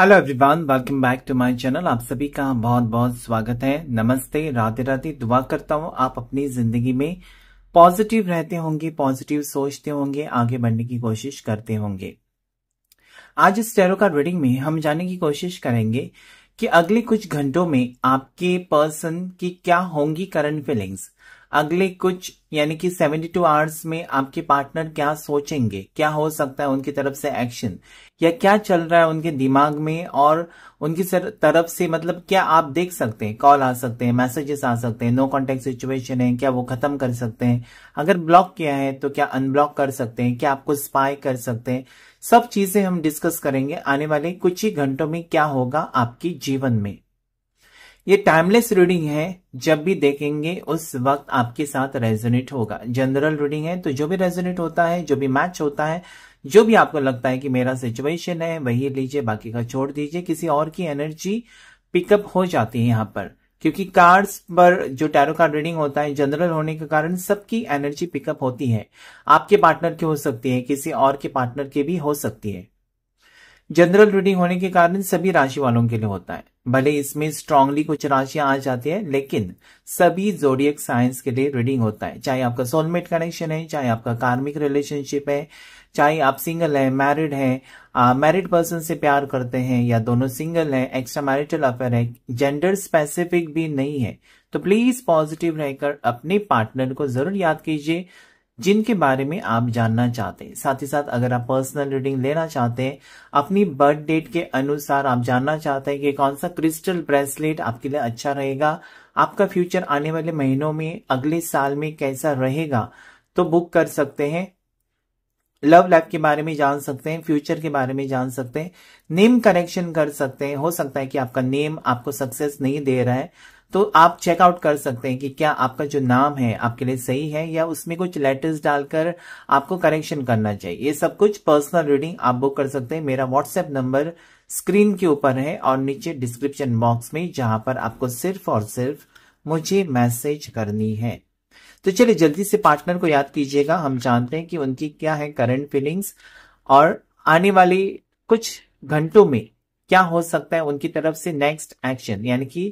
Hello everyone welcome back to my channel आप सभी का बहुत बहुत स्वागत है नमस्ते राधे राधे दुआ करता हूँ आप अपनी जिंदगी में पॉजिटिव रहते होंगे पॉजिटिव सोचते होंगे आगे बढ़ने की कोशिश करते होंगे आज इस टेरो कार्ड रीडिंग में हम जानने की कोशिश करेंगे कि अगले कुछ घंटों में आपके पर्सन की क्या होंगी करंट फीलिंग्स अगले कुछ यानी कि 72 टू आवर्स में आपके पार्टनर क्या सोचेंगे क्या हो सकता है उनकी तरफ से एक्शन या क्या चल रहा है उनके दिमाग में और उनकी तरफ से मतलब क्या आप देख सकते हैं कॉल आ सकते हैं मैसेजेस आ सकते हैं नो कॉन्टेक्ट सिचुएशन है क्या वो खत्म कर सकते हैं अगर ब्लॉक किया है तो क्या अनब्लॉक कर सकते हैं क्या आपको स्पाई कर सकते हैं सब चीजें हम डिस्कस करेंगे आने वाले कुछ ही घंटों में क्या होगा आपके जीवन में ये टाइमलेस रीडिंग है जब भी देखेंगे उस वक्त आपके साथ रेजोनेट होगा जनरल रीडिंग है तो जो भी रेजोनेट होता है जो भी मैच होता है जो भी आपको लगता है कि मेरा सिचुएशन है वही लीजिए बाकी का छोड़ दीजिए किसी और की एनर्जी पिकअप हो जाती है यहाँ पर क्योंकि कार्ड्स पर जो टैरो कार्ड रीडिंग होता है जनरल होने के कारण सबकी एनर्जी पिकअप होती है आपके पार्टनर की हो सकती है किसी और के पार्टनर की भी हो सकती है जनरल रीडिंग होने के कारण सभी राशि वालों के लिए होता है भले इसमें स्ट्रांगली कुछ राशियां आ जाती है लेकिन सभी जोडियक साइंस के लिए रीडिंग होता है चाहे आपका सोलमेट कनेक्शन है चाहे आपका कार्मिक रिलेशनशिप है चाहे आप सिंगल है मैरिड है मैरिड पर्सन से प्यार करते हैं या दोनों सिंगल है एक्स्ट्रा मैरिटल अफेयर है जेंडर स्पेसिफिक भी नहीं है तो प्लीज पॉजिटिव रहकर अपने पार्टनर को जरूर याद कीजिए जिनके बारे में आप जानना चाहते हैं साथ ही साथ अगर आप पर्सनल रीडिंग लेना चाहते हैं अपनी बर्थ डेट के अनुसार आप जानना चाहते हैं कि कौन सा क्रिस्टल ब्रेसलेट आपके लिए अच्छा रहेगा आपका फ्यूचर आने वाले महीनों में अगले साल में कैसा रहेगा तो बुक कर सकते हैं लव लाइफ के बारे में जान सकते हैं फ्यूचर के बारे में जान सकते हैं नेम करेक्शन कर सकते हैं हो सकता है कि आपका नेम आपको सक्सेस नहीं दे रहा है तो आप चेकआउट कर सकते हैं कि क्या आपका जो नाम है आपके लिए सही है या उसमें कुछ लेटर्स डालकर आपको करेक्शन करना चाहिए ये सब कुछ पर्सनल रीडिंग आप बुक कर सकते हैं मेरा व्हाट्सएप नंबर स्क्रीन के ऊपर है और नीचे डिस्क्रिप्शन बॉक्स में जहां पर आपको सिर्फ और सिर्फ मुझे मैसेज करनी है तो चलिए जल्दी से पार्टनर को याद कीजिएगा हम जानते हैं कि उनकी क्या है करंट फीलिंग्स और आने वाली कुछ घंटों में क्या हो सकता है उनकी तरफ से नेक्स्ट एक्शन यानी कि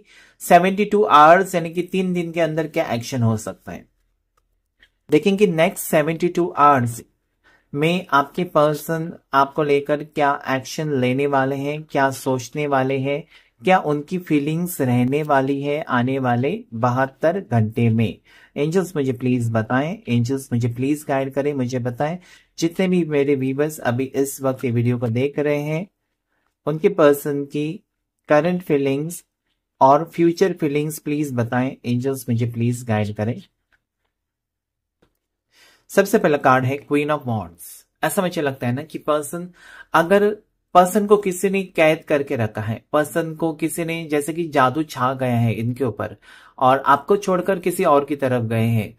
72 टू आवर्स यानी कि तीन दिन के अंदर क्या एक्शन हो सकता है देखें कि नेक्स्ट 72 टू आवर्स में आपके पर्सन आपको लेकर क्या एक्शन लेने वाले हैं क्या सोचने वाले हैं क्या उनकी फीलिंग्स रहने वाली है आने वाले बहत्तर घंटे में एंजल्स मुझे प्लीज बताएं एंजल्स मुझे प्लीज गाइड करें मुझे बताएं जितने भी मेरे व्यूवर्स अभी इस वक्त ये वीडियो को देख रहे हैं उनके पर्सन की करंट फीलिंग्स और फ्यूचर फीलिंग्स प्लीज बताएं एंजल्स मुझे प्लीज गाइड करें सबसे पहला कार्ड है क्वीन ऑफ वॉन्ड्स ऐसा मुझे लगता है ना कि पर्सन अगर पर्सन को किसी ने कैद करके रखा है पर्सन को किसी ने जैसे कि जादू छा गया है इनके ऊपर और आपको छोड़कर किसी और की तरफ गए हैं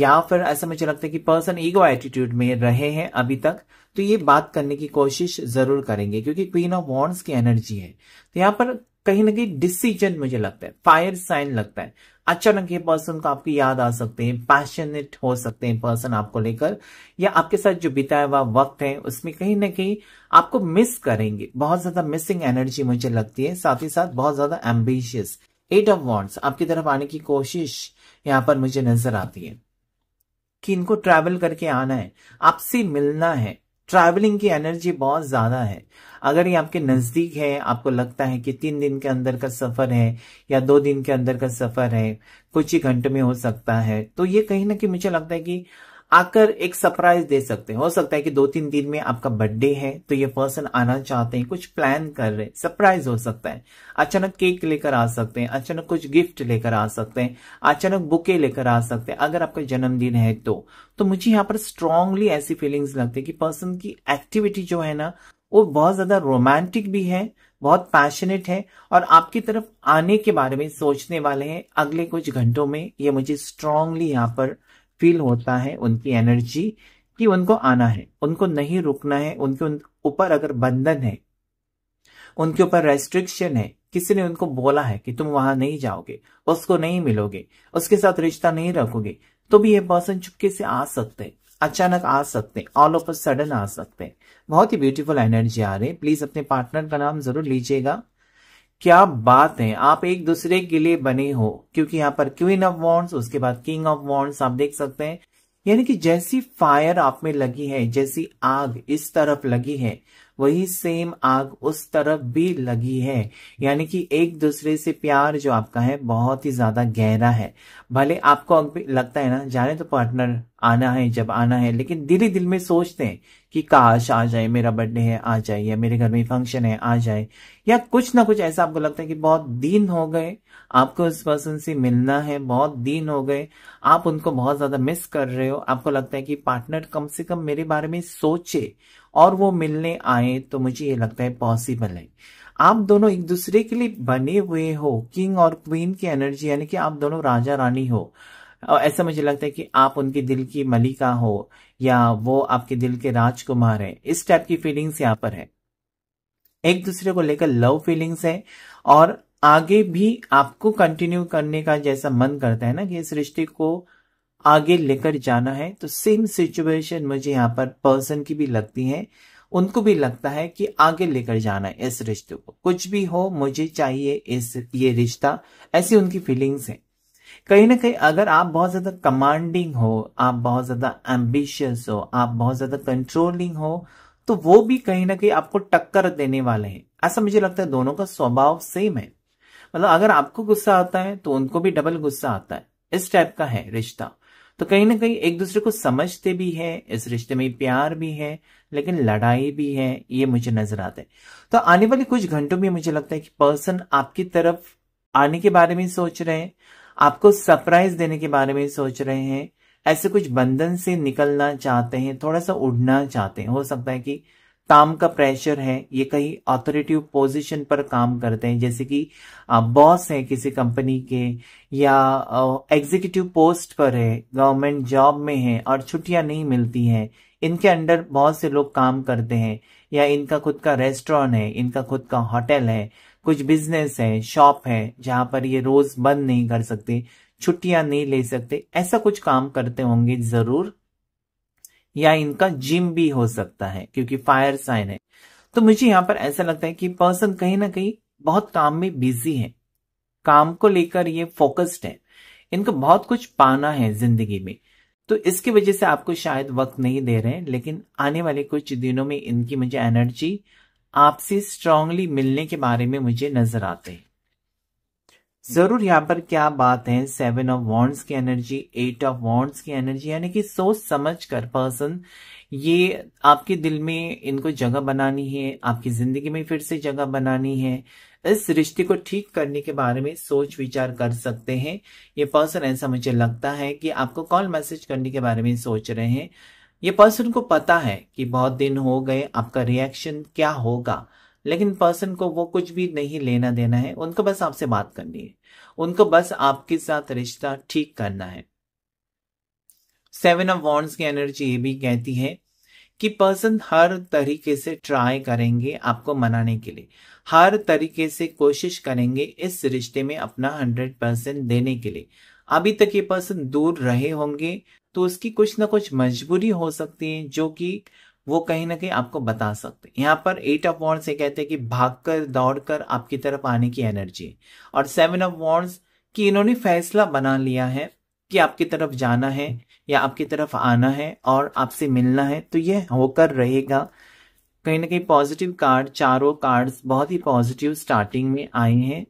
या फिर ऐसा मुझे लगता है कि पर्सन ईगो एटीट्यूड में रहे हैं अभी तक तो ये बात करने की कोशिश जरूर करेंगे क्योंकि क्वीन ऑफ वॉन्ड्स की एनर्जी है तो यहाँ पर कहीं ना कहीं डिसीजन मुझे लगता है फायर साइन लगता है अचानक ये पर्सन को आपकी याद आ सकते हैं पैशनेट हो सकते हैं पर्सन आपको लेकर या आपके साथ जो बिताया हुआ वक्त है उसमें कहीं ना कहीं आपको मिस करेंगे बहुत ज्यादा मिसिंग एनर्जी मुझे लगती है साथ ही साथ बहुत ज्यादा एम्बिशियस एट ऑफ वॉन्ट्स आपकी तरफ आने की कोशिश यहाँ पर मुझे नजर आती है कि इनको ट्रैवल करके आना है आपसे मिलना है ट्रैवलिंग की एनर्जी बहुत ज़्यादा है अगर ये आपके नज़दीक है आपको लगता है कि तीन दिन के अंदर का सफ़र है या दो दिन के अंदर का सफ़र है कुछ ही घंटे में हो सकता है तो ये कहीं ना कहीं मुझे लगता है कि आकर एक सरप्राइज दे सकते हैं हो सकता है कि दो तीन दिन में आपका बर्थडे है तो ये पर्सन आना चाहते हैं कुछ प्लान कर रहे हैं सरप्राइज हो सकता है अचानक केक लेकर आ सकते हैं अचानक कुछ गिफ्ट लेकर आ सकते हैं अचानक बुके लेकर आ सकते हैं अगर आपका जन्मदिन है तो तो मुझे यहाँ पर स्ट्रांगली ऐसी फीलिंग्स लगती है कि पर्सन की एक्टिविटी जो है ना वो बहुत ज्यादा रोमांटिक भी है बहुत पैशनेट है और आपकी तरफ आने के बारे में सोचने वाले हैं अगले कुछ घंटों में ये मुझे स्ट्रांगली यहाँ पर फील होता है उनकी एनर्जी कि उनको आना है उनको नहीं रुकना है उनके ऊपर अगर बंधन है उनके ऊपर रेस्ट्रिक्शन है किसी ने उनको बोला है कि तुम वहां नहीं जाओगे उसको नहीं मिलोगे उसके साथ रिश्ता नहीं रखोगे तो भी ये पर्सन चुपके से आ सकते हैं अचानक आ सकते हैं ऑल ओवर सडन आ सकते हैं बहुत ही ब्यूटीफुल एनर्जी आ रही है प्लीज अपने पार्टनर का नाम जरूर लीजिएगा क्या बात है आप एक दूसरे के लिए बने हो क्योंकि यहाँ पर क्वीन ऑफ वॉन्ड्स उसके बाद किंग ऑफ वॉन्ड्स आप देख सकते हैं यानी कि जैसी फायर आप में लगी है जैसी आग इस तरफ लगी है वही सेम आग उस तरफ भी लगी है यानी कि एक दूसरे से प्यार जो आपका है बहुत ही ज्यादा गहरा है भले आपको लगता है ना जाने तो पार्टनर आना है जब आना है लेकिन दिल ही दिल में सोचते हैं कि काश आ जाए मेरा बर्थडे है आ जाए या मेरे घर में फंक्शन है आ जाए या कुछ ना कुछ ऐसा आपको लगता है कि बहुत दिन हो गए आपको इस पर्सन से मिलना है बहुत दिन हो गए आप उनको बहुत ज्यादा मिस कर रहे हो आपको लगता है कि पार्टनर कम से कम मेरे बारे में सोचे और वो मिलने आए तो मुझे ये लगता है पॉसिबल है आप दोनों एक दूसरे के लिए बने हुए हो किंग और क्वीन की एनर्जी यानी कि आप दोनों राजा रानी हो और ऐसा मुझे लगता है कि आप उनके दिल की मलिका हो या वो आपके दिल के राजकुमार हैं इस टाइप की फीलिंग्स यहाँ पर है एक दूसरे को लेकर लव फीलिंग्स है और आगे भी आपको कंटिन्यू करने का जैसा मन करता है ना कि इस रिश्ते को आगे लेकर जाना है तो सेम सिचुएशन मुझे यहाँ पर पर्सन की भी लगती है उनको भी लगता है कि आगे लेकर जाना है इस रिश्ते को कुछ भी हो मुझे चाहिए इस ये रिश्ता ऐसी उनकी फीलिंग्स है कहीं ना कहीं अगर आप बहुत ज्यादा कमांडिंग हो आप बहुत ज्यादा एम्बिशियस हो आप बहुत ज्यादा कंट्रोलिंग हो तो वो भी कहीं ना कहीं आपको टक्कर देने वाले हैं ऐसा मुझे लगता है दोनों का स्वभाव सेम है मतलब अगर आपको गुस्सा आता है तो उनको भी डबल गुस्सा आता है इस टाइप का है रिश्ता तो कहीं ना कहीं एक दूसरे को समझते भी है इस रिश्ते में प्यार भी है लेकिन लड़ाई भी है ये मुझे नजर आता है तो आने वाले कुछ घंटों में मुझे लगता है कि पर्सन आपकी तरफ आने के बारे में सोच रहे हैं आपको सरप्राइज देने के बारे में सोच रहे हैं ऐसे कुछ बंधन से निकलना चाहते हैं थोड़ा सा उड़ना चाहते हैं हो सकता है कि ताम का प्रेशर है ये कहीं ऑथोरेटिव पोजीशन पर काम करते हैं जैसे कि बॉस है किसी कंपनी के या एग्जीक्यूटिव पोस्ट पर है गवर्नमेंट जॉब में है और छुट्टियां नहीं मिलती हैं इनके अंडर बहुत से लोग काम करते हैं या इनका खुद का रेस्टोरेंट है इनका खुद का होटल है कुछ बिजनेस है शॉप है जहां पर ये रोज बंद नहीं कर सकते छुट्टियां नहीं ले सकते ऐसा कुछ काम करते होंगे जरूर या इनका जिम भी हो सकता है क्योंकि फायर साइन है तो मुझे यहाँ पर ऐसा लगता है कि पर्सन कहीं ना कहीं बहुत काम में बिजी है काम को लेकर ये फोकस्ड है इनको बहुत कुछ पाना है जिंदगी में तो इसकी वजह से आपको शायद वक्त नहीं दे रहे हैं लेकिन आने वाले कुछ दिनों में इनकी मुझे एनर्जी आपसे स्ट्रांगली मिलने के बारे में मुझे नजर आते हैं जरूर यहाँ पर क्या बात है सेवन ऑफ वॉन्ड्स की एनर्जी एट ऑफ वॉन्ड्स की एनर्जी यानी कि सोच समझ कर पर्सन ये आपके दिल में इनको जगह बनानी है आपकी जिंदगी में फिर से जगह बनानी है इस रिश्ते को ठीक करने के बारे में सोच विचार कर सकते हैं ये पर्सन ऐसा मुझे लगता है कि आपको कॉल मैसेज करने के बारे में सोच रहे हैं ये पर्सन को पता है कि बहुत दिन हो गए आपका रिएक्शन क्या होगा लेकिन पर्सन को वो कुछ भी नहीं लेना देना है उनको बस आपसे बात करनी है उनको बस आपके साथ रिश्ता ठीक करना है सेवन ऑफ वॉन्ड्स की एनर्जी ये भी कहती है कि पर्सन हर तरीके से ट्राई करेंगे आपको मनाने के लिए हर तरीके से कोशिश करेंगे इस रिश्ते में अपना हंड्रेड परसेंट देने के लिए अभी तक ये पर्सन दूर रहे होंगे तो उसकी कुछ ना कुछ मजबूरी हो सकती है जो कि वो कहीं ना कहीं आपको बता सकते हैं यहाँ पर एट ऑफ वॉर्ड्स ये कहते हैं कि भागकर दौड़कर आपकी तरफ आने की एनर्जी और सेवन ऑफ वॉर्ड्स कि इन्होंने फैसला बना लिया है कि आपकी तरफ जाना है या आपकी तरफ आना है और आपसे मिलना है तो ये होकर रहेगा कहीं ना कहीं पॉजिटिव कार्ड चारों कार्ड्स बहुत ही पॉजिटिव स्टार्टिंग में आए हैं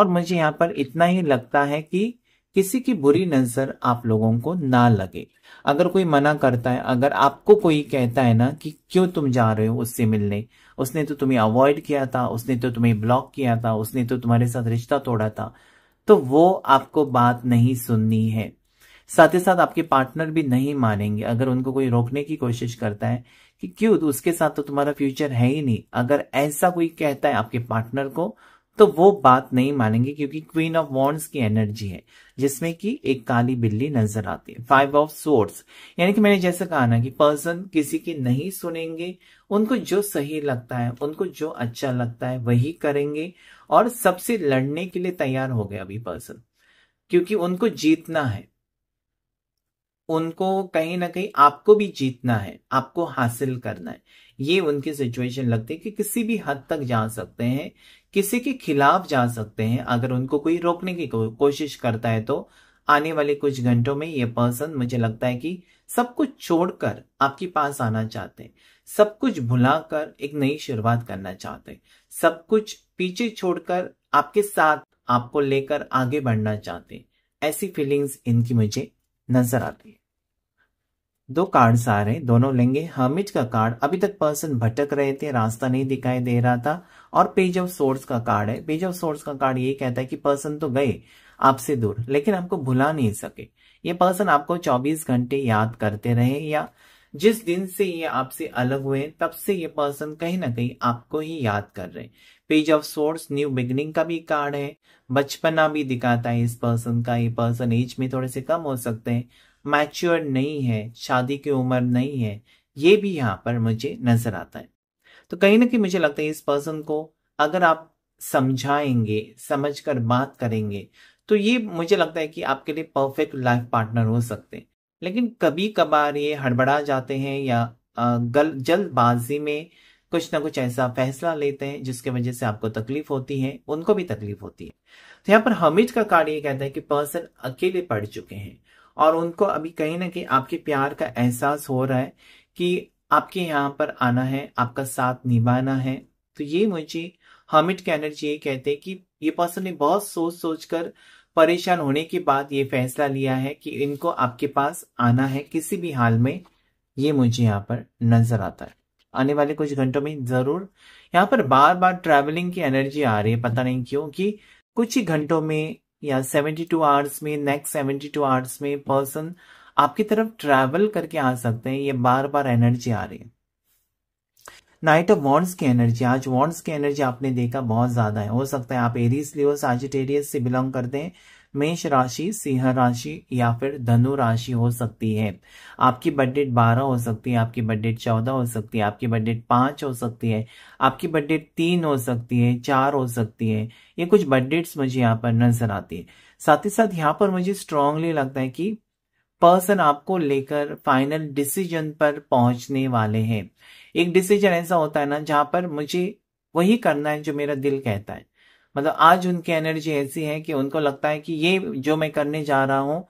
और मुझे यहाँ पर इतना ही लगता है कि किसी की बुरी नजर आप लोगों को ना लगे अगर कोई मना करता है अगर आपको कोई कहता है ना कि क्यों तुम जा रहे हो उससे मिलने उसने तो तुम्हें अवॉइड किया था उसने तो तुम्हें ब्लॉक किया था उसने तो तुम्हारे साथ रिश्ता तोड़ा था तो वो आपको बात नहीं सुननी है साथ ही साथ आपके पार्टनर भी नहीं मानेंगे अगर उनको कोई रोकने की कोशिश करता है कि क्यों तो उसके साथ तो तुम्हारा फ्यूचर है ही नहीं अगर ऐसा कोई कहता है आपके पार्टनर को तो वो बात नहीं मानेंगे क्योंकि क्वीन ऑफ वॉन्ड्स की एनर्जी है जिसमें कि एक काली बिल्ली नजर आती है फाइव ऑफ सोर्ट्स यानी कि मैंने जैसा कहा ना कि पर्सन किसी की नहीं सुनेंगे उनको जो सही लगता है उनको जो अच्छा लगता है वही करेंगे और सबसे लड़ने के लिए तैयार हो गए अभी पर्सन क्योंकि उनको जीतना है उनको कहीं ना कहीं आपको भी जीतना है आपको हासिल करना है ये उनकी सिचुएशन लगती है कि किसी भी हद तक जा सकते हैं किसी के खिलाफ जा सकते हैं अगर उनको कोई रोकने की को, कोशिश करता है तो आने वाले कुछ घंटों में ये पर्सन मुझे लगता है कि सब कुछ छोड़कर आपके पास आना चाहते हैं सब कुछ भुलाकर एक नई शुरुआत करना चाहते हैं सब कुछ पीछे छोड़कर आपके साथ आपको लेकर आगे बढ़ना चाहते हैं ऐसी फीलिंग्स इनकी मुझे नजर आती है दो कार्ड्स आ रहे दोनों लेंगे हर्मिट का कार्ड अभी तक पर्सन भटक रहे थे रास्ता नहीं दिखाई दे रहा था और पेज ऑफ सोर्स का कार्ड है पेज ऑफ सोर्स का कार्ड ये कहता है कि पर्सन तो गए आपसे दूर लेकिन आपको भुला नहीं सके ये पर्सन आपको 24 घंटे याद करते रहे या जिस दिन से ये आपसे अलग हुए तब से ये पर्सन कहीं ना कहीं आपको ही याद कर रहे page of swords new beginning का भी कार्ड है बचपना भी दिखाता है इस पर्सन का ये पर्सन एज में थोड़े से कम हो सकते हैं मैच्योर नहीं है शादी की उम्र नहीं है ये भी यहाँ पर मुझे नजर आता है तो कहीं ना कहीं मुझे लगता है इस पर्सन को अगर आप समझाएंगे समझ कर बात करेंगे तो ये मुझे लगता है कि आपके लिए परफेक्ट लाइफ पार्टनर हो सकते हैं लेकिन कभी कभार ये हड़बड़ा जाते हैं या जल्दबाजी में कुछ ना कुछ ऐसा फैसला लेते हैं जिसके वजह से आपको तकलीफ होती है उनको भी तकलीफ होती है तो यहाँ पर हमिद का कार्ड ये कहता है कि पर्सन अकेले पड़ चुके हैं और उनको अभी कहीं ना कहीं आपके प्यार का एहसास हो रहा है कि आपके यहाँ पर आना है आपका साथ निभाना है तो ये मुझे हमिट के एनर्जी ये कहते हैं कि ये पर्सन ने बहुत सोच सोच कर परेशान होने के बाद ये फैसला लिया है कि इनको आपके पास आना है किसी भी हाल में ये मुझे यहाँ पर नजर आता है आने वाले कुछ घंटों में जरूर यहाँ पर बार बार ट्रैवलिंग की एनर्जी आ रही है पता नहीं क्यों कि कुछ ही घंटों में या 72 आवर्स में नेक्स्ट 72 आवर्स में पर्सन आपकी तरफ ट्रैवल करके आ सकते हैं ये बार बार एनर्जी आ रही है नाइट ऑफ वॉन्ट्स की एनर्जी आज वॉन्ट्स की एनर्जी आपने देखा बहुत ज्यादा है हो सकता है आप एरियस लियो साजिटेरियस से बिलोंग करते हैं मेष राशि सिंह राशि या फिर धनु राशि हो सकती है आपकी बर्थडेट बारह हो सकती है आपकी बर्थडेट चौदह हो सकती है आपकी बर्थडेट पांच हो सकती है आपकी बर्थडेट तीन हो सकती है चार हो सकती है ये कुछ बर्थडेट्स मुझे यहाँ पर नजर आती है साथ ही साथ यहाँ पर मुझे स्ट्रांगली लगता है कि पर्सन आपको लेकर फाइनल डिसीजन पर पहुंचने वाले हैं एक डिसीजन ऐसा होता है ना जहां पर मुझे वही करना है जो मेरा दिल कहता है मतलब आज उनकी एनर्जी ऐसी है कि उनको लगता है कि ये जो मैं करने जा रहा हूं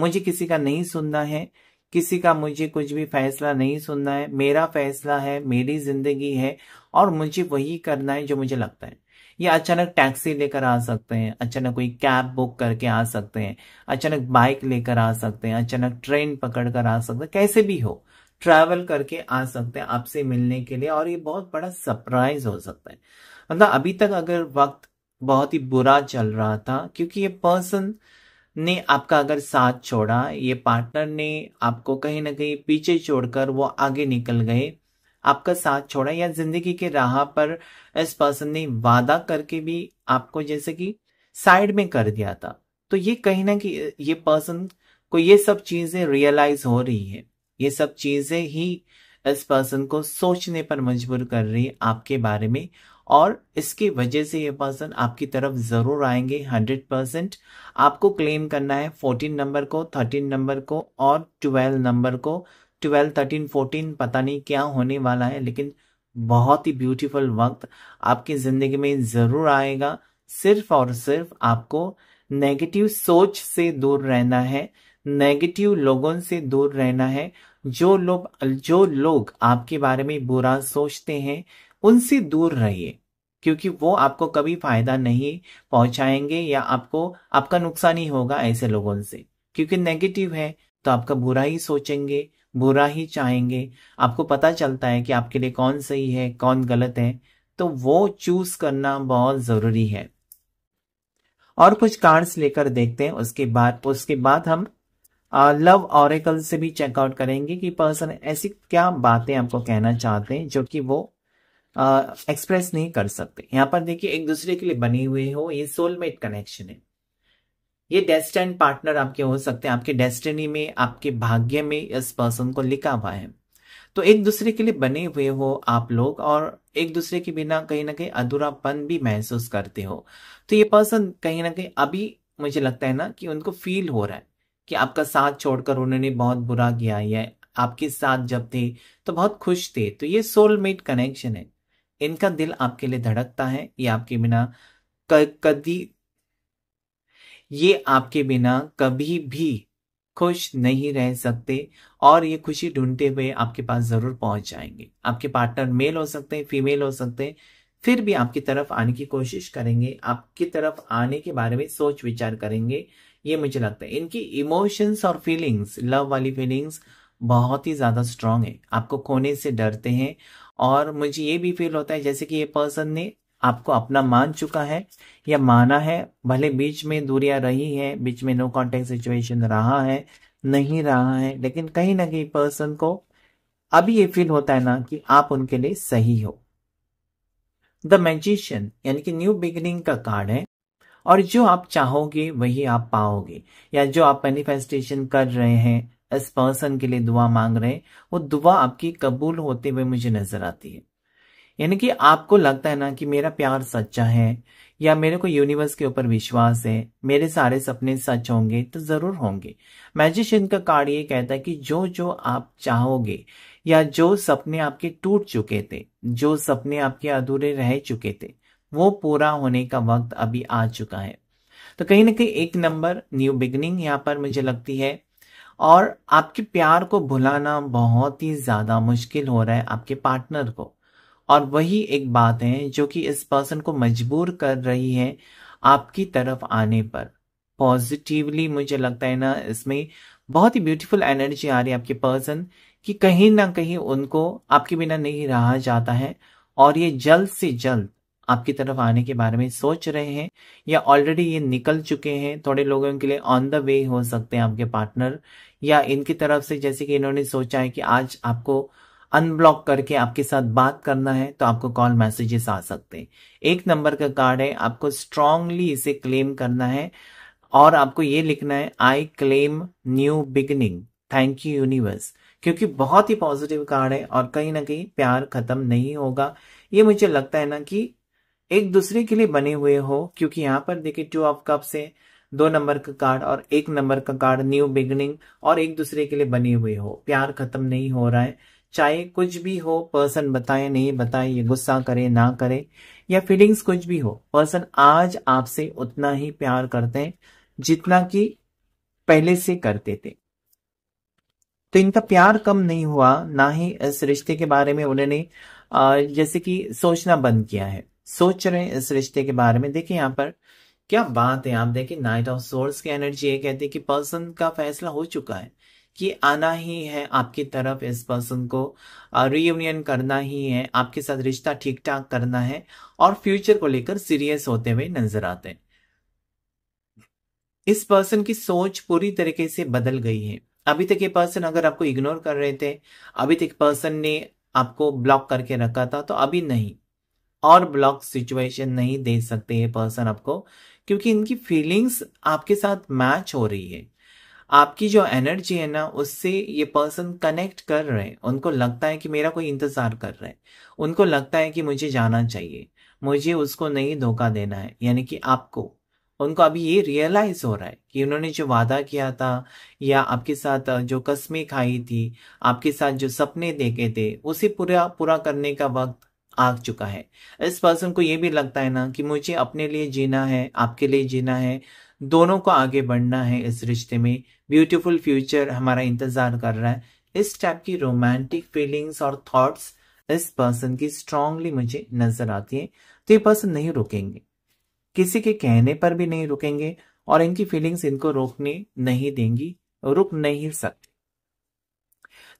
मुझे किसी का नहीं सुनना है किसी का मुझे कुछ भी फैसला नहीं सुनना है मेरा फैसला है मेरी जिंदगी है और मुझे वही करना है जो मुझे लगता है या अचानक टैक्सी लेकर आ सकते हैं अचानक कोई कैब बुक करके आ सकते हैं अचानक बाइक लेकर आ सकते हैं अचानक ट्रेन पकड़ कर आ सकते हैं कैसे भी हो ट्रैवल करके आ सकते हैं आपसे मिलने के लिए और ये बहुत बड़ा सरप्राइज हो सकता है मतलब अभी तक अगर वक्त बहुत ही बुरा चल रहा था क्योंकि ये पर्सन ने आपका अगर साथ छोड़ा ये पार्टनर ने आपको कहीं ना कहीं पीछे छोड़कर वो आगे निकल गए आपका साथ छोड़ा या जिंदगी के राह पर इस पर्सन ने वादा करके भी आपको जैसे कि साइड में कर दिया था तो ये कहीं ना कहीं ये पर्सन को ये सब चीजें रियलाइज हो रही है ये सब चीजें ही इस पर्सन को सोचने पर मजबूर कर रही है आपके बारे में और इसकी वजह से ये पर्सन आपकी तरफ ज़रूर आएंगे हंड्रेड परसेंट आपको क्लेम करना है फोर्टीन नंबर को थर्टीन नंबर को और ट्वेल्व नंबर को ट्वेल्व थर्टीन फोर्टीन पता नहीं क्या होने वाला है लेकिन बहुत ही ब्यूटीफुल वक्त आपकी ज़िंदगी में ज़रूर आएगा सिर्फ और सिर्फ आपको नेगेटिव सोच से दूर रहना है नेगेटिव लोगों से दूर रहना है जो लोग जो लोग आपके बारे में बुरा सोचते हैं उनसे दूर रहिए क्योंकि वो आपको कभी फायदा नहीं पहुंचाएंगे या आपको आपका नुकसान ही होगा ऐसे लोगों से क्योंकि नेगेटिव है तो आपका बुरा ही सोचेंगे बुरा ही चाहेंगे आपको पता चलता है कि आपके लिए कौन सही है कौन गलत है तो वो चूज करना बहुत जरूरी है और कुछ कार्ड्स लेकर देखते हैं उसके बाद उसके बाद हम लव ऑरेकल से भी चेकआउट करेंगे कि पर्सन ऐसी क्या बातें आपको कहना चाहते हैं जो कि वो एक्सप्रेस नहीं कर सकते यहाँ पर देखिए एक दूसरे के लिए बने हुए हो ये सोलमेट कनेक्शन है ये डेस्टाइन पार्टनर आपके हो सकते हैं आपके डेस्टिनी में आपके भाग्य में इस पर्सन को लिखा हुआ है तो एक दूसरे के लिए बने हुए हो आप लोग और एक दूसरे के बिना कहीं ना कहीं अधूरापन भी महसूस करते हो तो ये पर्सन कहीं ना कहीं अभी मुझे लगता है ना कि उनको फील हो रहा है कि आपका साथ छोड़कर उन्होंने बहुत बुरा किया है आपके साथ जब थे तो बहुत खुश थे तो ये सोलमेट कनेक्शन है इनका दिल आपके लिए धड़कता है ये आपके बिना कभी ये आपके बिना कभी भी खुश नहीं रह सकते और ये खुशी ढूंढते हुए आपके पास जरूर पहुंच जाएंगे आपके पार्टनर मेल हो सकते हैं फीमेल हो सकते हैं फिर भी आपकी तरफ आने की कोशिश करेंगे आपकी तरफ आने के बारे में सोच विचार करेंगे ये मुझे लगता है इनकी इमोशंस और फीलिंग्स लव वाली फीलिंग्स बहुत ही ज़्यादा स्ट्रांग है आपको खोने से डरते हैं और मुझे ये भी फील होता है जैसे कि ये पर्सन ने आपको अपना मान चुका है या माना है भले बीच में दूरियां रही है बीच में नो कॉन्टेक्ट सिचुएशन रहा है नहीं रहा है लेकिन कहीं ना कहीं पर्सन को अभी ये फील होता है ना कि आप उनके लिए सही हो द मैजिशियन यानी कि न्यू बिगनिंग का कार्ड है और जो आप चाहोगे वही आप पाओगे या जो आप मैनिफेस्टेशन कर रहे हैं इस पर्सन के लिए दुआ मांग रहे हैं वो दुआ आपकी कबूल होते हुए मुझे नजर आती है यानी कि आपको लगता है ना कि मेरा प्यार सच्चा है या मेरे को यूनिवर्स के ऊपर विश्वास है मेरे सारे सपने सच होंगे तो जरूर होंगे मैजिशियन का कार्ड ये कहता है कि जो जो आप चाहोगे या जो सपने आपके टूट चुके थे जो सपने आपके अधूरे रह चुके थे वो पूरा होने का वक्त अभी आ चुका है तो कहीं ना कहीं एक नंबर न्यू बिगनिंग यहाँ पर मुझे लगती है और आपके प्यार को भुलाना बहुत ही ज़्यादा मुश्किल हो रहा है आपके पार्टनर को और वही एक बात है जो कि इस पर्सन को मजबूर कर रही है आपकी तरफ आने पर पॉजिटिवली मुझे लगता है ना इसमें बहुत ही ब्यूटीफुल एनर्जी आ रही है आपके पर्सन कि कहीं ना कहीं उनको आपके बिना नहीं रहा जाता है और ये जल्द से जल्द आपकी तरफ आने के बारे में सोच रहे हैं या ऑलरेडी ये निकल चुके हैं थोड़े लोगों के लिए ऑन द वे हो सकते हैं आपके पार्टनर या इनकी तरफ से जैसे कि इन्होंने सोचा है कि आज आपको अनब्लॉक करके आपके साथ बात करना है तो आपको कॉल मैसेजेस आ सकते हैं एक नंबर का कार्ड है आपको स्ट्रांगली इसे क्लेम करना है और आपको ये लिखना है I claim new beginning thank you universe क्योंकि बहुत ही पॉजिटिव कार्ड है और कहीं ना कहीं प्यार खत्म नहीं होगा ये मुझे लगता है ना कि एक दूसरे के लिए बने हुए हो क्योंकि यहाँ पर देखिए टू ऑफ कप्स है दो नंबर का कार्ड और एक नंबर का कार्ड न्यू बिगनिंग और एक दूसरे के लिए बनी हुई हो प्यार खत्म नहीं हो रहा है चाहे कुछ भी हो पर्सन बताए नहीं बताए ये गुस्सा करे ना करे या फीलिंग्स कुछ भी हो पर्सन आज आपसे उतना ही प्यार करते हैं जितना कि पहले से करते थे तो इनका प्यार कम नहीं हुआ ना ही इस रिश्ते के बारे में उन्होंने जैसे कि सोचना बंद किया है सोच रहे हैं इस रिश्ते के बारे में देखिए यहाँ पर क्या बात है आप देखिए नाइट ऑफ सोर्स की एनर्जी ये कहती है कि पर्सन का फैसला हो चुका है कि आना ही है आपकी तरफ इस पर्सन को रीयूनियन करना ही है आपके साथ रिश्ता ठीक ठाक करना है और फ्यूचर को लेकर सीरियस होते हुए नजर आते हैं इस पर्सन की सोच पूरी तरीके से बदल गई है अभी तक ये पर्सन अगर आपको इग्नोर कर रहे थे अभी तक पर्सन ने आपको ब्लॉक करके रखा था तो अभी नहीं और ब्लॉक सिचुएशन नहीं दे सकते ये पर्सन आपको क्योंकि इनकी फीलिंग्स आपके साथ मैच हो रही है आपकी जो एनर्जी है ना उससे ये पर्सन कनेक्ट कर रहे हैं उनको लगता है कि मेरा कोई इंतज़ार कर रहा है उनको लगता है कि मुझे जाना चाहिए मुझे उसको नहीं धोखा देना है यानी कि आपको उनको अभी ये रियलाइज हो रहा है कि उन्होंने जो वादा किया था या आपके साथ जो कस्में खाई थी आपके साथ जो सपने देखे थे उसे पूरा पूरा करने का वक्त आग चुका है इस पर्सन को यह भी लगता है ना कि मुझे अपने लिए जीना है आपके लिए जीना है दोनों को आगे बढ़ना है इस रिश्ते में ब्यूटीफुल फ्यूचर हमारा इंतजार कर रहा है इस टाइप की रोमांटिक फीलिंग्स और थॉट्स इस पर्सन की स्ट्रांगली मुझे नजर आती है तो ये पर्सन नहीं रुकेंगे किसी के कहने पर भी नहीं रुकेंगे और इनकी फीलिंग्स इनको रोकने नहीं देंगी रुक नहीं सकते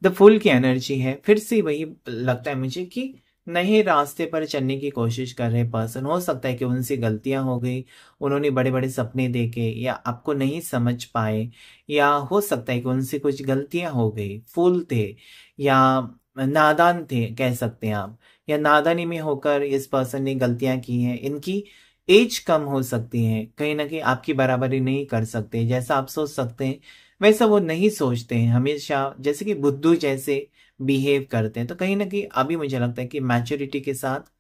द फुल की एनर्जी है फिर से वही लगता है मुझे कि नए रास्ते पर चलने की कोशिश कर रहे पर्सन हो सकता है कि उनसे गलतियां हो गई उन्होंने बड़े बड़े सपने देखे या आपको नहीं समझ पाए या हो सकता है कि उनसे कुछ गलतियां हो गई फूल थे या नादान थे कह सकते हैं आप या नादानी में होकर इस पर्सन ने गलतियां की हैं इनकी एज कम हो सकती है कहीं ना कहीं आपकी बराबरी नहीं कर सकते जैसा आप सोच सकते हैं वैसा वो नहीं सोचते हैं हमेशा जैसे कि बुद्धू जैसे बिहेव करते हैं तो कहीं ना कहीं अभी मुझे लगता है कि मैच्योरिटी के साथ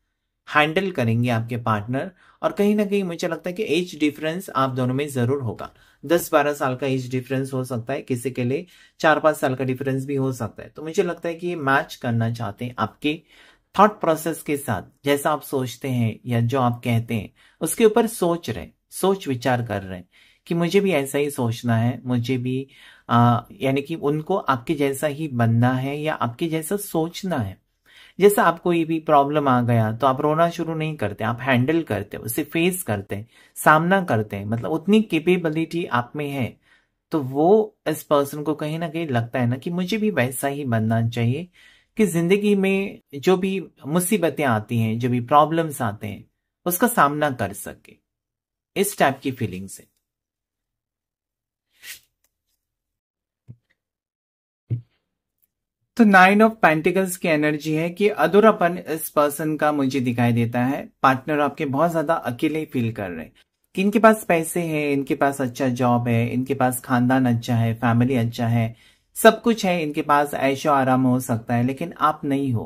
हैंडल करेंगे आपके पार्टनर और कहीं ना कहीं मुझे लगता है कि एज डिफरेंस आप दोनों में ज़रूर होगा दस बारह साल का एज डिफरेंस हो सकता है किसी के लिए चार पांच साल का डिफरेंस भी हो सकता है तो मुझे लगता है कि ये मैच करना चाहते हैं आपके थॉट प्रोसेस के साथ जैसा आप सोचते हैं या जो आप कहते हैं उसके ऊपर सोच रहे सोच विचार कर रहे हैं कि मुझे भी ऐसा ही सोचना है मुझे भी यानी कि उनको आपके जैसा ही बनना है या आपके जैसा सोचना है जैसा आपको ये भी प्रॉब्लम आ गया तो आप रोना शुरू नहीं करते आप हैंडल करते उसे फेस करते हैं सामना करते हैं मतलब उतनी केपेबिलिटी आप में है तो वो इस पर्सन को कहीं ना कहीं लगता है ना कि मुझे भी वैसा ही बनना चाहिए कि जिंदगी में जो भी मुसीबतें आती हैं जो भी प्रॉब्लम्स आते हैं उसका सामना कर सके इस टाइप की फीलिंग्स है तो नाइन ऑफ पेंटिकल्स की एनर्जी है कि अधूरापन इस पर्सन का मुझे दिखाई देता है पार्टनर आपके बहुत ज्यादा अकेले फील कर रहे हैं कि इनके पास पैसे हैं इनके पास अच्छा जॉब है इनके पास खानदान अच्छा है फैमिली अच्छा है सब कुछ है इनके पास ऐशो आराम हो सकता है लेकिन आप नहीं हो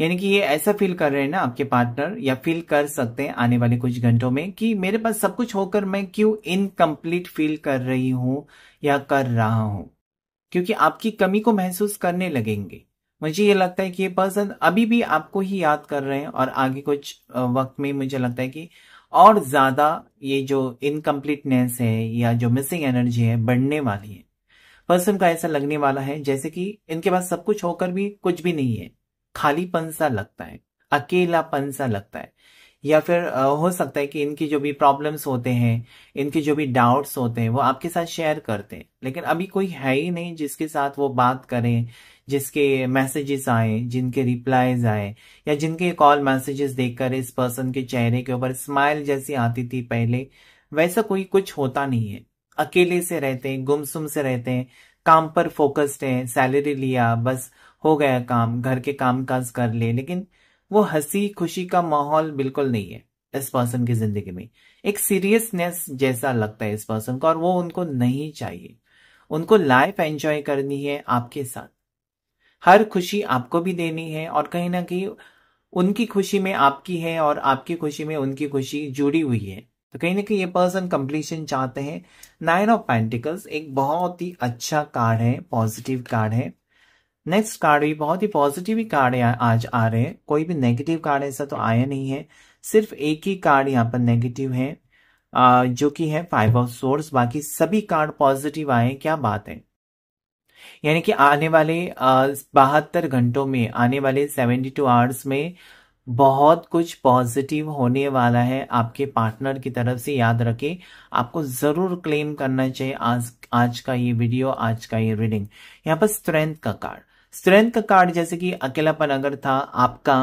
यानी कि ये ऐसा फील कर रहे हैं ना आपके पार्टनर या फील कर सकते हैं आने वाले कुछ घंटों में कि मेरे पास सब कुछ होकर मैं क्यों इनकम्प्लीट फील कर रही हूं या कर रहा हूं क्योंकि आपकी कमी को महसूस करने लगेंगे मुझे ये लगता है कि ये पर्सन अभी भी आपको ही याद कर रहे हैं और आगे कुछ वक्त में मुझे लगता है कि और ज्यादा ये जो इनकम्प्लीटनेस है या जो मिसिंग एनर्जी है बढ़ने वाली है पर्सन का ऐसा लगने वाला है जैसे कि इनके पास सब कुछ होकर भी कुछ भी नहीं है खालीपन सा लगता है अकेलापन सा लगता है या फिर हो सकता है कि इनकी जो भी प्रॉब्लम्स होते हैं इनके जो भी डाउट्स होते हैं वो आपके साथ शेयर करते हैं लेकिन अभी कोई है ही नहीं जिसके साथ वो बात करें जिसके मैसेजेस आए जिनके रिप्लाईज आए या जिनके कॉल मैसेजेस देखकर इस पर्सन के चेहरे के ऊपर स्माइल जैसी आती थी पहले वैसा कोई कुछ होता नहीं है अकेले से रहते हैं गुमसुम से रहते हैं काम पर फोकस्ड हैं सैलरी लिया बस हो गया काम घर के काम काज कर ले लेकिन वो हंसी खुशी का माहौल बिल्कुल नहीं है इस पर्सन की जिंदगी में एक सीरियसनेस जैसा लगता है इस पर्सन को और वो उनको नहीं चाहिए उनको लाइफ एंजॉय करनी है आपके साथ हर खुशी आपको भी देनी है और कहीं ना कहीं उनकी खुशी में आपकी है और आपकी खुशी में उनकी खुशी जुड़ी हुई है तो कहीं ना कहीं ये पर्सन कंप्लीशन चाहते हैं नाइन ऑफ पेंटिकल्स एक बहुत ही अच्छा कार्ड है पॉजिटिव कार्ड है नेक्स्ट कार्ड भी बहुत ही पॉजिटिव ही कार्ड आज आ रहे हैं कोई भी नेगेटिव कार्ड ऐसा तो आया नहीं है सिर्फ एक ही कार्ड यहाँ पर नेगेटिव है आ, जो कि है फाइव ऑफ सोर्स बाकी सभी कार्ड पॉजिटिव आए क्या बात है यानी कि आने वाले बहत्तर घंटों में आने वाले सेवेंटी टू आवर्स में बहुत कुछ पॉजिटिव होने वाला है आपके पार्टनर की तरफ से याद रखे आपको ज़रूर क्लेम करना चाहिए आज आज का ये वीडियो आज का ये रीडिंग यहाँ पर स्ट्रेंथ का कार्ड स्ट्रेंथ कार्ड जैसे कि अकेलापन अगर था आपका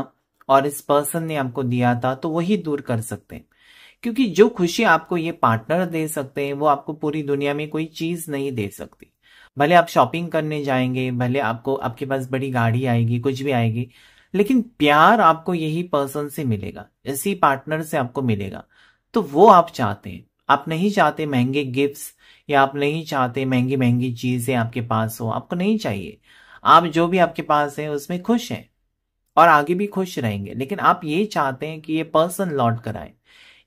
और इस पर्सन ने आपको दिया था तो वही दूर कर सकते हैं क्योंकि जो खुशी आपको ये पार्टनर दे सकते हैं वो आपको पूरी दुनिया में कोई चीज नहीं दे सकती भले आप शॉपिंग करने जाएंगे भले आपको आपके पास बड़ी गाड़ी आएगी कुछ भी आएगी लेकिन प्यार आपको यही पर्सन से मिलेगा इसी पार्टनर से आपको मिलेगा तो वो आप चाहते हैं आप नहीं चाहते महंगे गिफ्ट्स या आप नहीं चाहते महंगी महंगी चीजें आपके पास हो आपको नहीं चाहिए आप जो भी आपके पास है उसमें खुश हैं और आगे भी खुश रहेंगे लेकिन आप ये चाहते हैं कि ये पर्सन लौट कर आए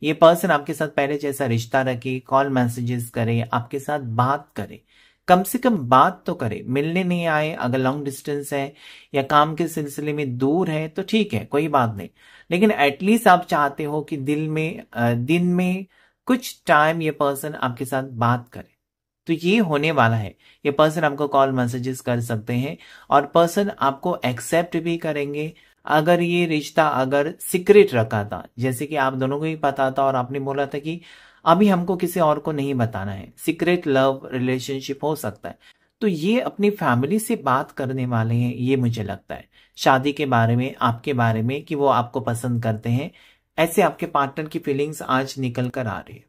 ये पर्सन आपके साथ पहले जैसा रिश्ता रखे कॉल मैसेजेस करे आपके साथ बात करे कम से कम बात तो करे मिलने नहीं आए अगर लॉन्ग डिस्टेंस है या काम के सिलसिले में दूर है तो ठीक है कोई बात नहीं लेकिन एटलीस्ट आप चाहते हो कि दिल में दिन में कुछ टाइम ये पर्सन आपके साथ बात करे तो ये होने वाला है ये पर्सन आपको कॉल मैसेजेस कर सकते हैं और पर्सन आपको एक्सेप्ट भी करेंगे अगर ये रिश्ता अगर सीक्रेट रखा था जैसे कि आप दोनों को ही पता था और आपने बोला था कि अभी हमको किसी और को नहीं बताना है सीक्रेट लव रिलेशनशिप हो सकता है तो ये अपनी फैमिली से बात करने वाले हैं ये मुझे लगता है शादी के बारे में आपके बारे में कि वो आपको पसंद करते हैं ऐसे आपके पार्टनर की फीलिंग्स आज निकल कर आ रही है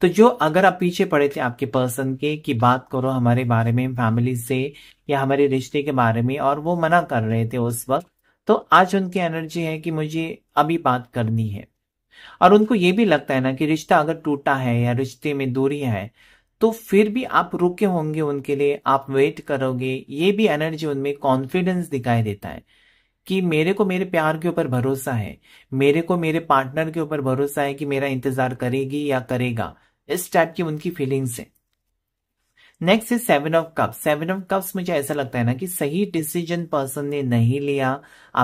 तो जो अगर आप पीछे पड़े थे आपके पर्सन के कि बात करो हमारे बारे में फैमिली से या हमारे रिश्ते के बारे में और वो मना कर रहे थे उस वक्त तो आज उनकी एनर्जी है कि मुझे अभी बात करनी है और उनको ये भी लगता है ना कि रिश्ता अगर टूटा है या रिश्ते में दूरी है तो फिर भी आप रुके होंगे उनके लिए आप वेट करोगे ये भी एनर्जी उनमें कॉन्फिडेंस दिखाई देता है कि मेरे को मेरे प्यार के ऊपर भरोसा है मेरे को मेरे पार्टनर के ऊपर भरोसा है कि मेरा इंतजार करेगी या करेगा इस टाइप की उनकी फीलिंग्स है next is seven of cups seven of cups मुझे ऐसा लगता है ना कि सही डिसीजन पर्सन ने नहीं लिया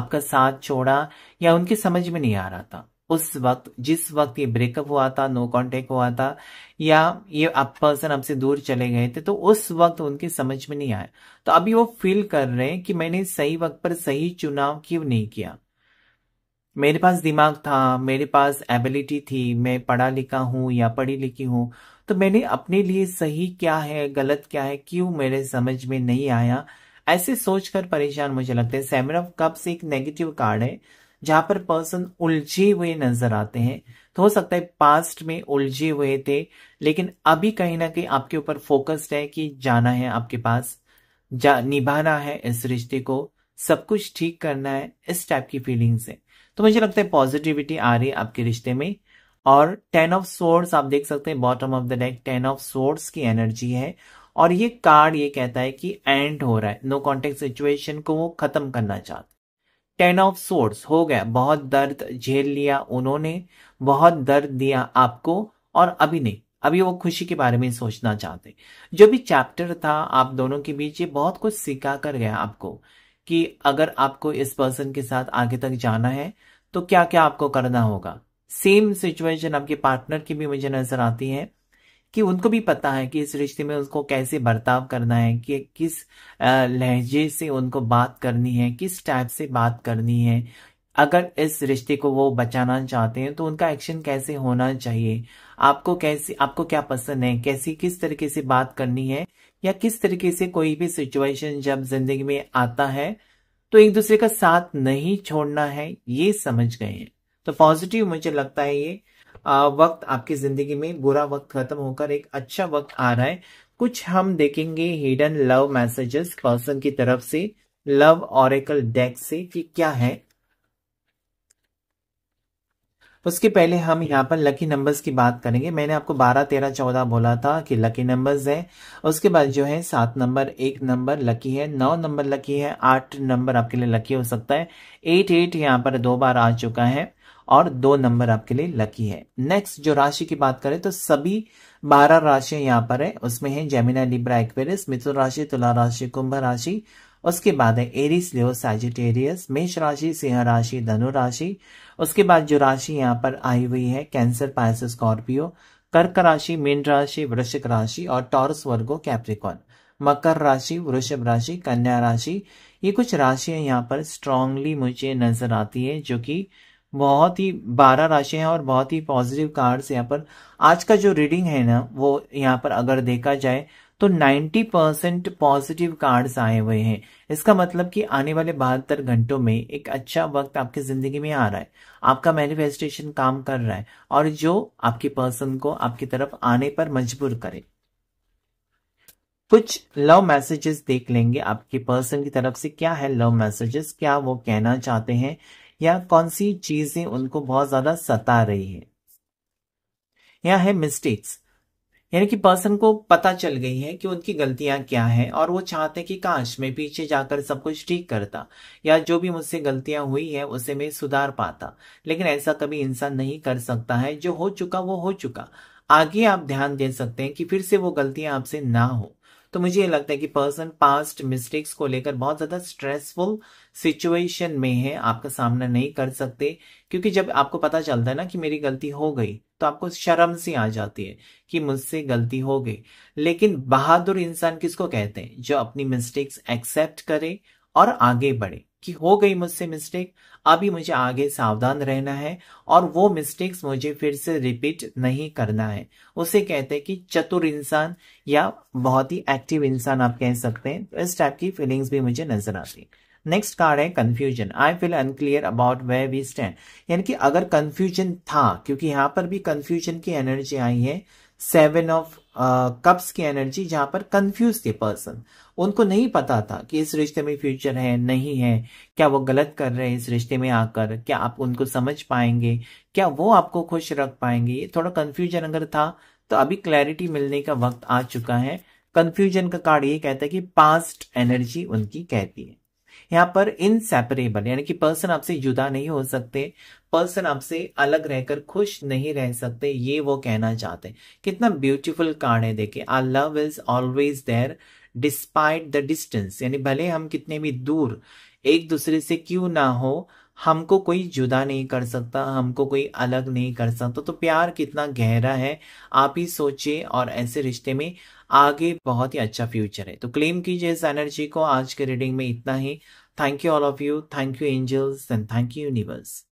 आपका साथ छोड़ा या उनके समझ में नहीं आ रहा था उस वक्त जिस वक्त ये ब्रेकअप हुआ था नो कांटेक्ट हुआ था या ये आप पर्सन हमसे दूर चले गए थे तो उस वक्त उनके समझ में नहीं आया तो अभी वो फील कर रहे हैं कि मैंने सही वक्त पर सही चुनाव क्यों नहीं किया मेरे पास दिमाग था मेरे पास एबिलिटी थी मैं पढ़ा लिखा हूं या पढ़ी लिखी हूं तो मैंने अपने लिए सही क्या है गलत क्या है क्यों मेरे समझ में नहीं आया ऐसे सोचकर परेशान मुझे लगता है सेवन ऑफ कप्स एक नेगेटिव कार्ड है जहां पर पर्सन उलझे हुए नजर आते हैं तो हो सकता है पास्ट में उलझे हुए थे लेकिन अभी कहीं ना कहीं आपके ऊपर फोकस्ड है कि जाना है आपके पास जा निभाना है इस रिश्ते को सब कुछ ठीक करना है इस टाइप की फीलिंग से तो मुझे लगता है पॉजिटिविटी आ रही है आपके रिश्ते में और टेन ऑफ सोर्स आप देख सकते हैं bottom of the deck ten of swords की एनर्जी है और ये कार्ड ये कहता है कि एंड हो रहा है नो कॉन्टेक्ट सिचुएशन को वो खत्म करना चाहते टेन ऑफ सोर्ड्स हो गया बहुत दर्द झेल लिया उन्होंने बहुत दर्द दिया आपको और अभी नहीं अभी वो खुशी के बारे में सोचना चाहते जो भी चैप्टर था आप दोनों के बीच ये बहुत कुछ सिखा कर गया आपको कि अगर आपको इस पर्सन के साथ आगे तक जाना है तो क्या क्या आपको करना होगा सेम सिचुएशन आपके पार्टनर की भी मुझे नजर आती है कि उनको भी पता है कि इस रिश्ते में उसको कैसे बर्ताव करना है कि किस लहजे से उनको बात करनी है किस टाइप से बात करनी है अगर इस रिश्ते को वो बचाना चाहते हैं तो उनका एक्शन कैसे होना चाहिए आपको कैसे आपको क्या पसंद है कैसी किस तरीके से बात करनी है या किस तरीके से कोई भी सिचुएशन जब जिंदगी में आता है तो एक दूसरे का साथ नहीं छोड़ना है ये समझ गए हैं तो पॉजिटिव मुझे लगता है ये वक्त आपकी जिंदगी में बुरा वक्त खत्म होकर एक अच्छा वक्त आ रहा है कुछ हम देखेंगे हिडन लव मैसेजेस पर्सन की तरफ से लव ऑरिकल डेक से कि क्या है उसके पहले हम यहाँ पर लकी नंबर्स की बात करेंगे मैंने आपको बारह तेरह चौदह बोला था कि लकी नंबर्स है उसके बाद जो है सात नंबर एक नंबर लकी है नौ नंबर लकी है आठ नंबर आपके लिए लकी हो सकता है एट एट यहाँ पर दो बार आ चुका है और दो नंबर आपके लिए लकी है नेक्स्ट जो राशि की बात करें तो सभी बारह राशियां यहाँ पर है उसमें है जेमिना लिब्रा एक्वेरियस मिथुन राशि तुला राशि कुंभ राशि उसके बाद है एरिस लियो सैजिटेरियस मेष राशि सिंह राशि धनु राशि उसके बाद जो राशि यहाँ पर आई हुई है कैंसर पायस स्कॉर्पियो कर्क राशि मीन राशि वृश्चिक राशि और टॉरस वर्गो कैप्रिकॉन मकर राशि वृषभ राशि कन्या राशि ये कुछ राशियां यहाँ पर स्ट्रांगली मुझे नजर आती है जो की बहुत ही बारह राशि हैं और बहुत ही पॉजिटिव कार्ड्स यहाँ पर आज का जो रीडिंग है ना वो यहाँ पर अगर देखा जाए तो 90 परसेंट पॉजिटिव कार्ड्स आए हुए हैं इसका मतलब कि आने वाले बहत्तर घंटों में एक अच्छा वक्त आपकी जिंदगी में आ रहा है आपका मैनिफेस्टेशन काम कर रहा है और जो आपकी पर्सन को आपकी तरफ आने पर मजबूर करे कुछ लव मैसेजेस देख लेंगे आपके पर्सन की तरफ से क्या है लव मैसेजेस क्या वो कहना चाहते हैं या कौन सी चीजें उनको बहुत ज्यादा सता रही है या है मिस्टेक्स यानी कि पर्सन को पता चल गई है कि उनकी गलतियां क्या हैं और वो चाहते हैं कि काश मैं पीछे जाकर सब कुछ ठीक करता या जो भी मुझसे गलतियां हुई है उसे मैं सुधार पाता लेकिन ऐसा कभी इंसान नहीं कर सकता है जो हो चुका वो हो चुका आगे आप ध्यान दे सकते हैं कि फिर से वो गलतियां आपसे ना हो तो मुझे ये लगता है कि पर्सन पास्ट मिस्टेक्स को लेकर बहुत ज़्यादा स्ट्रेसफुल सिचुएशन में है आपका सामना नहीं कर सकते क्योंकि जब आपको पता चलता है ना कि मेरी गलती हो गई तो आपको शर्म सी आ जाती है कि मुझसे गलती हो गई लेकिन बहादुर इंसान किसको कहते हैं जो अपनी मिस्टेक्स एक्सेप्ट करे और आगे बढ़े कि हो गई मुझसे मिस्टेक अभी मुझे आगे सावधान रहना है और वो मिस्टेक्स मुझे फिर से रिपीट नहीं करना है उसे कहते हैं कि चतुर इंसान या बहुत ही एक्टिव इंसान आप कह सकते हैं तो इस टाइप की फीलिंग्स भी मुझे नजर आती है नेक्स्ट कार्ड है confusion I feel unclear about where we stand यानी कि अगर कंफ्यूजन था क्योंकि यहाँ पर भी कंफ्यूजन की एनर्जी आई है सेवन ऑफ कप्स की एनर्जी जहां पर कंफ्यूज थे पर्सन उनको नहीं पता था कि इस रिश्ते में फ्यूचर है नहीं है क्या वो गलत कर रहे हैं इस रिश्ते में आकर क्या आप उनको समझ पाएंगे क्या वो आपको खुश रख पाएंगे ये थोड़ा कंफ्यूजन अगर था तो अभी क्लैरिटी मिलने का वक्त आ चुका है कंफ्यूजन का कार्ड ये कहता है कि पास्ट एनर्जी उनकी कहती है यहाँ पर इनसेपरेबल यानी कि पर्सन आपसे जुदा नहीं हो सकते पर्सन आपसे अलग रहकर खुश नहीं रह सकते ये वो कहना चाहते कितना ब्यूटीफुल कार्ड है देखे आ love is always there despite the distance यानी भले हम कितने भी दूर एक दूसरे से क्यों ना हो हमको कोई जुदा नहीं कर सकता हमको कोई अलग नहीं कर सकता तो प्यार कितना गहरा है आप ही सोचिए और ऐसे रिश्ते में आगे बहुत ही अच्छा फ्यूचर है तो क्लेम कीजिए इस एनर्जी को आज के रीडिंग में इतना ही Thank you, all of you. Thank you, angels, and thank you, universe.